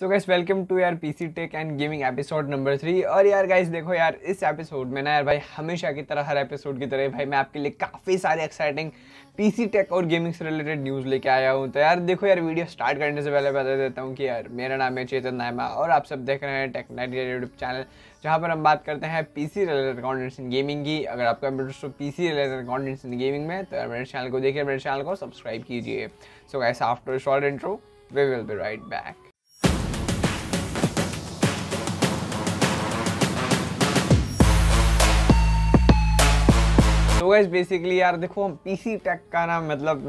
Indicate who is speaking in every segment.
Speaker 1: तो guys welcome to यार PC tech and gaming episode number three और यार गाइस देखो यार इस एपिसोड में ना यार भाई हमेशा की तरह हर एपिसोड की तरह भाई मैं आपके लिए काफ़ी सारे एक्साइटिंग पीसी टेक और गेमिंग से रिलेटेड न्यूज़ लेके आया हूँ तो यार देखो यार वीडियो स्टार्ट करने से पहले बता देता हूँ कि यार मेरा नाम है चेतन नायमा और आप सब देख रहे हैं टेक नाइट यूट्यूब चैनल जहाँ पर हम बात करते हैं PC related contents in gaming की अगर आपका इंटरेस्ट हो सी रिलेटेड कॉन्टेंट्स इन गेमिंग में तो यार मेरे चैनल को देखिए मेरे चैनल को सब्सक्राइब कीजिए so guys after short intro we will be right back तो गैस बेसिकली यार देखो हम पीसी टेक का ना मतलब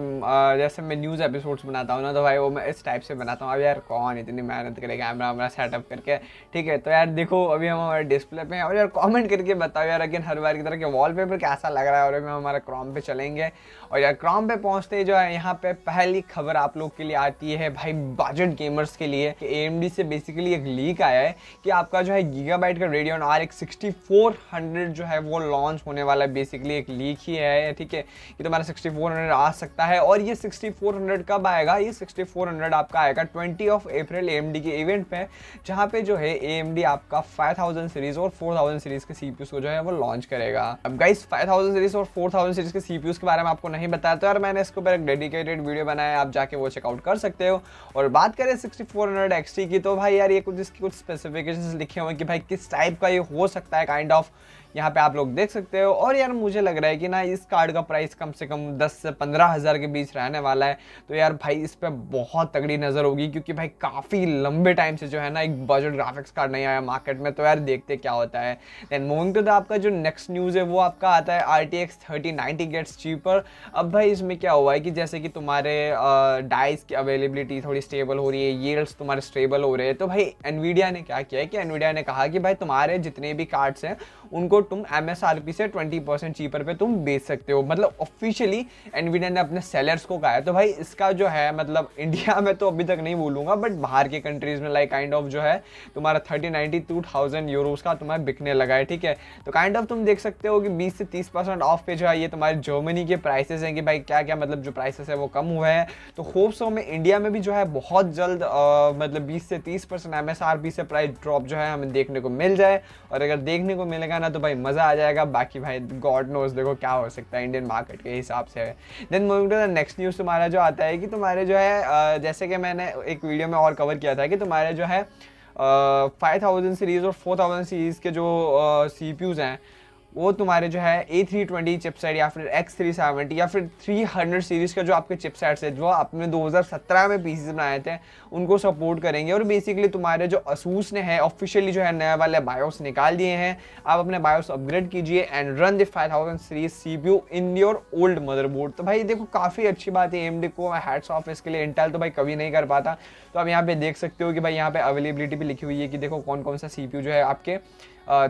Speaker 1: जैसे मैं न्यूज़ एपिसोड्स बनाता हूँ ना तो भाई वो मैं इस टाइप से बनाता हूँ अब यार कौन इतनी मेहनत करे कैमरा वैमरा सेटअप करके ठीक है तो यार देखो अभी हम हमारे डिस्प्ले पे हैं और यार कमेंट करके बताओ यार अगेन हर बार की तरह के वॉलपेपर कैसा लग रहा है और अभी हम हमारा क्रॉम पे चलेंगे और यार क्रॉम पे पहुँचते जो है यहाँ पे पहली खबर आप लोग के लिए आती है भाई बजट गेमर्स के लिए ए से बेसिकली एक लीक आया है कि आपका जो है गीगा का रेडियो आर एक जो है वो लॉन्च होने वाला है बेसिकली एक लीक ही है ठीक है कि तुम्हारा 6400 आ सकता है और ये 6400 कब आएगा ये 6400 आपका आएगा 20 ऑफ अप्रैल एम के इवेंट में जहाँ पे जो है ए आपका 5000 सीरीज और 4000 सीरीज के सी को जो है वो लॉन्च करेगा अब गाइस 5000 सीरीज और 4000 सीरीज के सी के बारे में आपको नहीं बताया तो यार मैंने इसके ऊपर एक डेडिकेटेड वीडियो बनाया आप जाके वो चेकआउट कर सकते हो और बात करें सिक्सटी फोर की तो भाई यार ये कुछ इसकी कुछ स्पेसिफिकेशन लिखे हुए कि भाई किस टाइप का ये हो सकता है काइंड kind ऑफ of, यहाँ पे आप लोग देख सकते हो और यार मुझे लग रहा है कि ना इस कार्ड का प्राइस कम से कम दस से पंद्रह हज़ार के बीच रहने वाला है तो यार भाई इस पर बहुत तगड़ी नज़र होगी क्योंकि भाई काफ़ी लंबे टाइम से जो है ना एक बजट ग्राफिक्स कार्ड नहीं आया मार्केट में तो यार देखते क्या होता है देन मोहन टू द आपका जो नेक्स्ट न्यूज़ है वो आपका आता है R T X thirty ninety gets cheaper अब भाई इसमें क्या हुआ है कि जैसे कि तुम्हारे डाइस की अवेलेबिलिटी थोड़ी स्टेबल हो रही है येल्स तुम्हारे स्टेबल हो रहे हैं तो भाई एनवीडिया ने क्या किया है कि एनवीडिया ने कहा कि भाई तुम्हारे जितने भी कार्ड्स हैं उनको तुम एमएसआरपी से 20 परसेंट चीपर पे तुम बेच सकते हो मतलब ऑफिशियली एनवीडिया ने अपने सेलर्स को कहा है तो भाई इसका जो है मतलब इंडिया में तो अभी तक नहीं बोलूंगा बट बाहर के कंट्रीज़ में लाइक काइंड ऑफ जो है तुम्हारा thirty ninety two thousand euros का तुम्हें बिकने लगा है ठीक है तो काइंड ऑफ तुम देख सकते हो कि बीस से तीस परसेंट ऑफ पे जो है ये तुम्हारे जर्मनी के प्राइसेस हैं कि भाई क्या क्या मतलब जो प्राइसेस है वो कम हुए हैं तो होप सो में इंडिया में भी जो है बहुत जल्द आ, मतलब बीस से तीस परसेंट एम से प्राइस ड्रॉप जो है हमें देखने को मिल जाए और अगर देखने को मिलेगा ना तो भाई भाई मज़ा आ जाएगा बाकी भाई गॉड नोज देखो क्या हो सकता है इंडियन मार्केट के हिसाब से then moving to the next news तुम्हारा जो आता है कि तुम्हारे जो है जैसे कि मैंने एक वीडियो में और कवर किया था कि तुम्हारे जो है फाइव थाउजेंड सीरीज़ और फोर थाउजेंड सीरीज़ के जो सी uh, हैं वो तुम्हारे जो है ए थ्री ट्वेंटी चिपसेट या फिर एक्स थ्री सेवेंटी या फिर थ्री हंड्रेड सीरीज़ का जो आपके चिपसेट्स है जो आपने 2017 में पीसीज बनाए थे उनको सपोर्ट करेंगे और बेसिकली तुम्हारे जो असूस ने है ऑफिशियली जो है नए वाले बायोस निकाल दिए हैं आप अपने बायोस अपग्रेड कीजिए and run the five thousand series C P U in your old motherboard तो भाई देखो काफ़ी अच्छी बात है एम डी को हेड्स ऑफ इसके लिए इंटेल तो भाई कभी नहीं कर पाता तो आप यहाँ पे देख सकते हो कि भाई यहाँ पे अवेलेबिलिटी भी लिखी हुई है कि देखो कौन कौन सा सी पी यू जो है आपके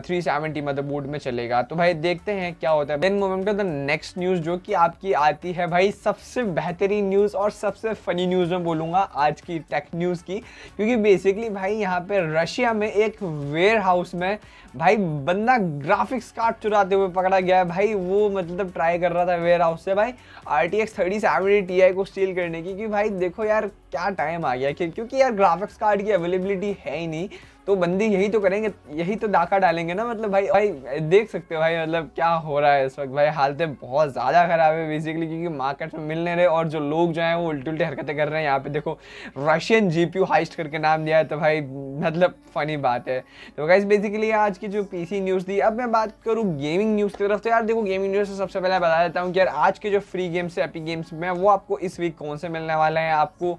Speaker 1: थ्री सेवेंटी मदरबोर्ड में चलेगा तो भाई देखते हैं क्या होता है देन मोमेंट का द नेक्स्ट न्यूज जो कि आपकी आती है भाई सबसे बेहतरीन न्यूज और सबसे फनी न्यूज में बोलूंगा आज की टेक न्यूज की क्योंकि बेसिकली भाई यहाँ पे रशिया में एक वेयर हाउस में भाई बंदा ग्राफिक्स कार्ड चुराते हुए पकड़ा गया है भाई वो मतलब ट्राई कर रहा था वेयर हाउस से भाई R T X thirty seven T I को स्टील करने की कि भाई देखो यार क्या टाइम आ गया क्योंकि यार ग्राफिक्स कार्ड की अवेलेबिलिटी है ही नहीं तो बंदी यही तो करेंगे यही तो डाका डालेंगे ना मतलब भाई भाई देख सकते हो भाई मतलब क्या हो रहा है इस वक्त भाई हालतें बहुत ज़्यादा ख़राब है बेसिकली क्योंकि मार्केट में मिल नहीं रहे और जो लोग जो हैं वो उल्टी उल्टी हरकतें कर रहे हैं यहाँ पे देखो रशियन जी पी हाइस्ट करके नाम दिया है तो भाई मतलब फ़नी बात है तो भाई बेसिकली आज की जो पी सी न्यूज़ थी अब मैं बात करूँ गेमिंग न्यूज़ की तरफ तो यार देखो गेमिंग न्यूज़ से सबसे पहले बता देता हूँ कि यार आज के जो फ्री गेम्स है एपी गेम्स में वो आपको इस वीक कौन से मिलने वाले हैं आपको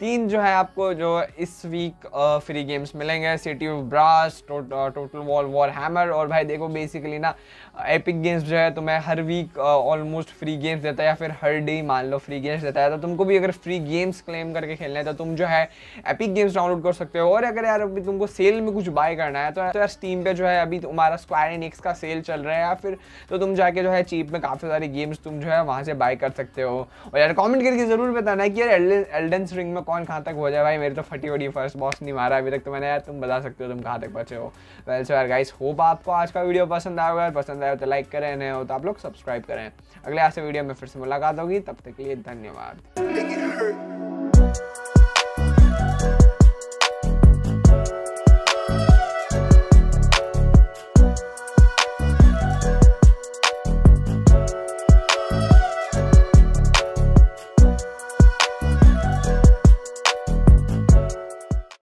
Speaker 1: तीन जो है आपको जो इस वीक फ्री गेम्स मिलेंगे City of Brass Total wall warhammer और भाई देखो बेसिकली ना एपिक गेम्स जो है तुम्हें हर वीक ऑलमोस्ट फ्री गेम्स देता है या फिर हर डे मान लो फ्री गेम्स देता है तो तुमको भी अगर फ्री गेम्स क्लेम करके खेलना है तो तुम जो है एपिक गेम्स डाउनलोड कर सकते हो और अगर यार अभी तुमको सेल में कुछ बाय करना है तो, तो यार स्टीम पर जो है अभी तुम्हारा स्क्वायर एनिक्स का सेल चल रहा है या फिर तो तुम जाके जो है चीप में काफ़ी सारी गेम्स तुम जो है वहाँ से बाय कर सकते हो और यार कॉमेंट करके ज़रूर बताना है कि यार एल्डेंस रिंग में कौन कहाँ तक पहुँचा भाई मेरी तो फटी वटी फर्स्ट बॉस नहीं मारा अभी तक तो मैंने यार तुम बता सकते हो तुम कहाँ तक बचे हो वेल सो यार गाइस होप आपको आज का वीडियो पसंद आएगा होगा पसंद आए तो लाइक करें नहीं हो तो आप लोग सब्सक्राइब करें अगले ऐसे वीडियो में फिर से मुलाकात होगी तब तक के लिए धन्यवाद